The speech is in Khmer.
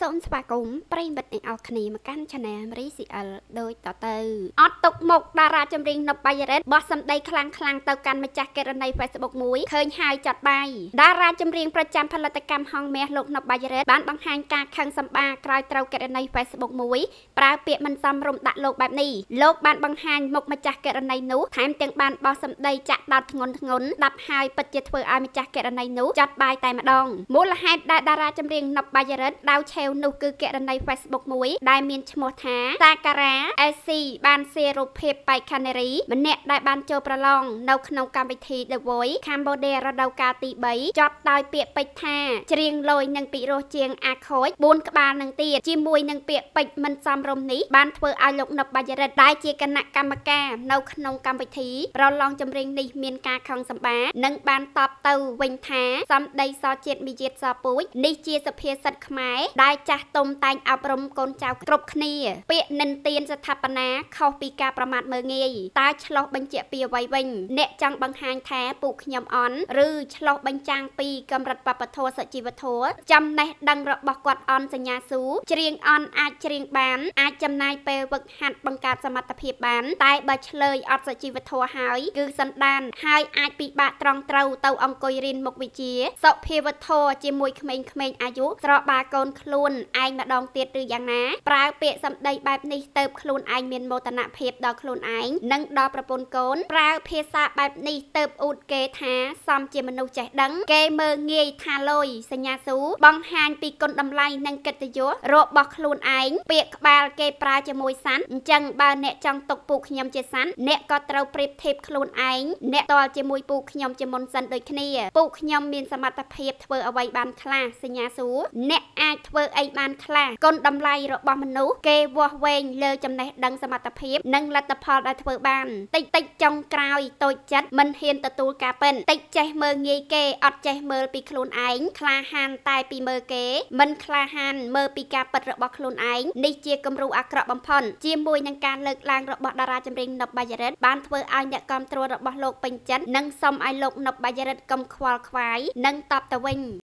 សូមស្វាគមន៍ប្រិយមិត្តទាំងអស់គ្នាមកកាន់ Channel Marie CL ដូចតទៅអត់ទុកមុខតារាចម្រៀងនៅបៃរ៉េតបោះសម្ដីខ្លាំងខ្លាំងទៅកាន់ម្ចាស់កេរណី Facebook មួយឃើញហើយចាត់បាយតារាចម្រៀងប្រចាំផលិតកម្មហងមាសលោកនៅបៃរ៉េតបានបង្ហាញការខឹងសម្បាក្រោយត្រូវកេរណី Facebook មួយប្រើពាក្យមិនសមរម្យដាក់លោកបែបនេះលោកបានបង្ហាញមុខម្ចាស់កេរណីនោះថែមទាំងបានបោះសម្ដីចាក់ដោតធ្ងន់ធ្ងន់ដាប់ហើយពិតជាធ្វើឲ្យម្ចាស់កេរណីនោះចាត់បាយតែម្ដងមូលហេតុដែលតារាចម្រៀងនៅបៃរ៉េតដៅឆេវនោះគឺករណី Facebook មួយ ដែលមានឈ្មោះថាសាការ៉ា SC បានសេរូបភាពបៃខានារីម្នាក់ដែលបានចូលប្រឡងនៅក្នុងកម្មវិធី The Voice Cambodia រដូវកាលទី3ចប់ដោយពាក្យពេចន៍ថាច្រៀងលយនិងពិរោះជាងអាខូច4ក្បាលនឹងទៀតជាមួយនឹងពាក្យពេចន៍មិនសមរម្យនេះបានធ្វើឲ្យលោកណប់បាយារិទ្ធដែលជាគណៈកម្មការនៅក្នុងកម្មវិធីប្រឡងចម្រៀងនេះមានការខឹងសម្បានិងបានតបទៅវិញថាសំដីសជាតិមីជាតិសពូចនេះជាសុភាសិតខ្មែរដៃចាស់ទុំតែងអប់រំកូនចៅគ្រប់គ្នាពាក្យនិន្ទានស្ថាបនាខុសពីការប្រមាថមើលងាយតើឆ្លោះបញ្ជាក់ពីអ្វីវិញអ្នកចង់បង្ហាញថាពួកខ្ញុំអន់ឬឆ្លោះបញ្ចាំងពីកម្រិតបពធសុជីវធម៌ចំណេះដឹងរបស់គាត់អន់សញ្ញាស៊ូច្រៀងអន់អាចច្រៀងបាន អាចចំណាយពេលវឹកហាត់បង្កើតសមត្ថភាពបានតែបើឆ្លើយអត់សុជីវធម៌ហើយគឺសន្តានហើយអាចពិបាកត្រង់ត្រូវទៅអង្គុយរៀនមុខវិជ្ជាសុភាវធម៌ជាមួយក្មេងៗអាយុស្របាកូនខ្លួនឯងម្ដងទៀតឬយ៉ាងណាប្រើពាក្យសម្ដីបែបនេះទៅខ្លួនឯងមានមោទនភាពដល់ខ្លួនឯងនិងដល់ប្រពន្ធកូនប្រើភាសាបែបនេះទៅអ៊ូតគេថាសំជាមនុស្សចេះដឹង គេមើលងាយថាលុយសញ្ញាស៊ូបង្ហាញពីគុណតម្លៃនិងកិត្តិយសរបស់ខ្លួនឯងពាក្យក្បាលគេប្រើជាមួយសันអញ្ចឹងបើអ្នកចង់ទុកពូខ្ញុំជាសันអ្នកក៏ត្រូវប្រៀបធៀបខ្លួនឯងអ្នកតល់ជាមួយពូខ្ញុំជាមុនសិនដូចគ្នាពូខ្ញុំមានសមត្ថភាពធ្វើអ្វីបានខ្លះសញ្ញាស៊ូអ្នកអាចធ្វើធ្វើអីបានខ្លះគុណតម្លៃរបស់មនុស្សគេវាស់វែងលើចំណេះដឹងសមត្ថភាពនិងលទ្ធផលដែលធ្វើបានតិចតិចចុងក្រោយតូចចិត្តមិនហ៊ានទទួលការពិនតិចចេះមើលងាយគេអត់ចេះមើលពីខ្លួនឯងខ្លាហានតែពីមើលគេមិនខ្លាហានមើលពីការពិតរបស់ខ្លួនឯងនេះជាគំរូអាក្រក់បំផុតជាមួយនឹងការលើកឡើងរបស់តារាចម្រៀងណប់បាយារិទ្ធបានធ្វើឲ្យអ្នកគ្រប់គ្រងរបស់លោកពេញចិត្តនិងសុំឲ្យលោកណប់បាយារិទ្ធកុំខ្វល់ខ្វាយនិងតបទៅវិញ